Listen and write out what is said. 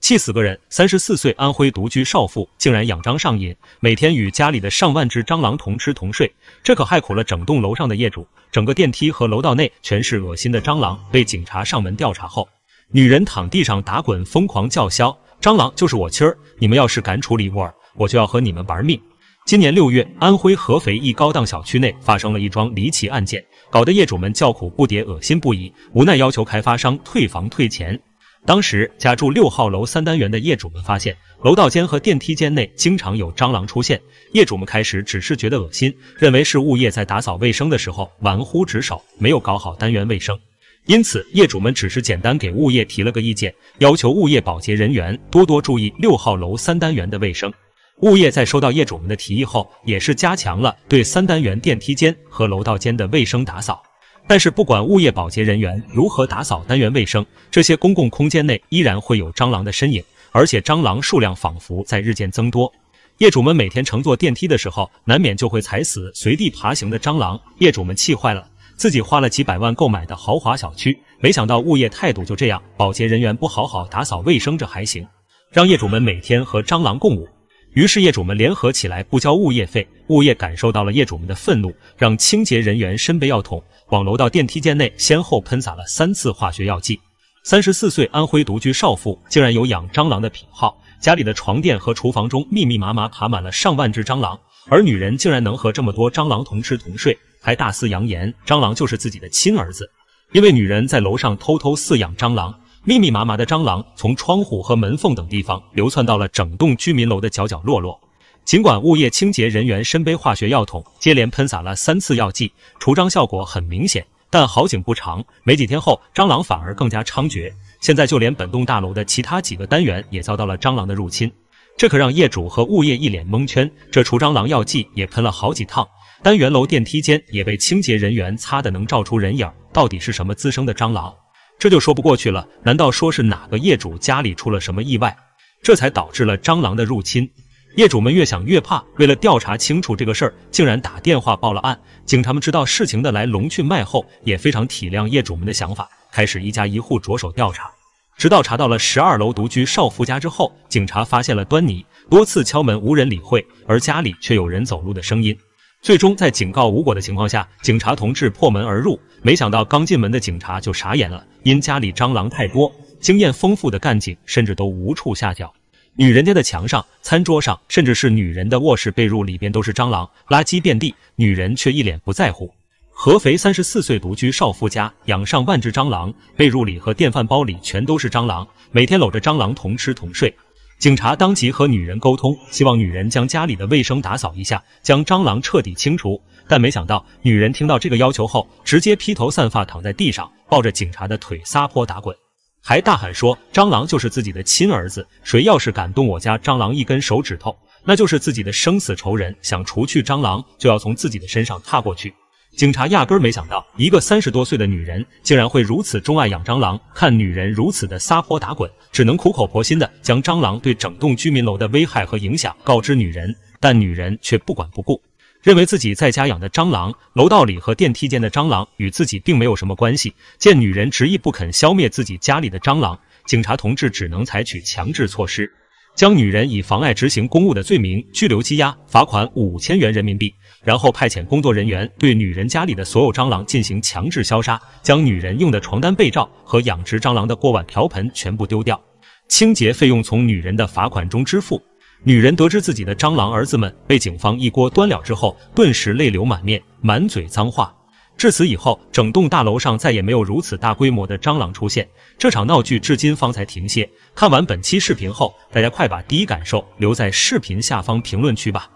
气死个人！三十四岁安徽独居少妇竟然养蟑上瘾，每天与家里的上万只蟑螂同吃同睡，这可害苦了整栋楼上的业主。整个电梯和楼道内全是恶心的蟑螂。被警察上门调查后，女人躺地上打滚，疯狂叫嚣：“蟑螂就是我妻儿，你们要是敢处理我，我就要和你们玩命！”今年六月，安徽合肥一高档小区内发生了一桩离奇案件，搞得业主们叫苦不迭，恶心不已，无奈要求开发商退房退钱。当时，家住六号楼三单元的业主们发现，楼道间和电梯间内经常有蟑螂出现。业主们开始只是觉得恶心，认为是物业在打扫卫生的时候玩忽职守，没有搞好单元卫生。因此，业主们只是简单给物业提了个意见，要求物业保洁人员多多注意六号楼三单元的卫生。物业在收到业主们的提议后，也是加强了对三单元电梯间和楼道间的卫生打扫。但是不管物业保洁人员如何打扫单元卫生，这些公共空间内依然会有蟑螂的身影，而且蟑螂数量仿佛在日渐增多。业主们每天乘坐电梯的时候，难免就会踩死随地爬行的蟑螂。业主们气坏了，自己花了几百万购买的豪华小区，没想到物业态度就这样，保洁人员不好好打扫卫生，这还行，让业主们每天和蟑螂共舞。于是业主们联合起来不交物业费，物业感受到了业主们的愤怒，让清洁人员身背药桶。往楼道电梯间内先后喷洒了三次化学药剂。三十四岁安徽独居少妇竟然有养蟑螂的癖好，家里的床垫和厨房中密密麻麻爬满了上万只蟑螂，而女人竟然能和这么多蟑螂同吃同睡，还大肆扬言蟑螂就是自己的亲儿子。因为女人在楼上偷偷饲养蟑螂，密密麻麻的蟑螂从窗户和门缝等地方流窜到了整栋居民楼的角角落落。尽管物业清洁人员身背化学药桶，接连喷洒了三次药剂，除蟑效果很明显，但好景不长，没几天后，蟑螂反而更加猖獗。现在就连本栋大楼的其他几个单元也遭到了蟑螂的入侵，这可让业主和物业一脸蒙圈。这除蟑螂药剂也喷了好几趟，单元楼电梯间也被清洁人员擦得能照出人影，到底是什么滋生的蟑螂？这就说不过去了。难道说是哪个业主家里出了什么意外，这才导致了蟑螂的入侵？业主们越想越怕，为了调查清楚这个事儿，竟然打电话报了案。警察们知道事情的来龙去脉后，也非常体谅业主们的想法，开始一家一户着手调查。直到查到了十二楼独居少妇家之后，警察发现了端倪，多次敲门无人理会，而家里却有人走路的声音。最终在警告无果的情况下，警察同志破门而入，没想到刚进门的警察就傻眼了，因家里蟑螂太多，经验丰富的干警甚至都无处下脚。女人家的墙上、餐桌上，甚至是女人的卧室被褥里边都是蟑螂，垃圾遍地，女人却一脸不在乎。合肥三十四岁独居少妇家养上万只蟑螂，被褥里和电饭煲里全都是蟑螂，每天搂着蟑螂同吃同睡。警察当即和女人沟通，希望女人将家里的卫生打扫一下，将蟑螂彻底清除。但没想到，女人听到这个要求后，直接披头散发躺在地上，抱着警察的腿撒泼打滚。还大喊说：“蟑螂就是自己的亲儿子，谁要是敢动我家蟑螂一根手指头，那就是自己的生死仇人。想除去蟑螂，就要从自己的身上踏过去。”警察压根没想到，一个三十多岁的女人竟然会如此钟爱养蟑螂。看女人如此的撒泼打滚，只能苦口婆心的将蟑螂对整栋居民楼的危害和影响告知女人，但女人却不管不顾。认为自己在家养的蟑螂，楼道里和电梯间的蟑螂与自己并没有什么关系。见女人执意不肯消灭自己家里的蟑螂，警察同志只能采取强制措施，将女人以妨碍执行公务的罪名拘留、羁押，罚款五千元人民币，然后派遣工作人员对女人家里的所有蟑螂进行强制消杀，将女人用的床单、被罩和养殖蟑螂的锅碗瓢盆全部丢掉，清洁费用从女人的罚款中支付。女人得知自己的蟑螂儿子们被警方一锅端了之后，顿时泪流满面，满嘴脏话。至此以后，整栋大楼上再也没有如此大规模的蟑螂出现。这场闹剧至今方才停歇。看完本期视频后，大家快把第一感受留在视频下方评论区吧。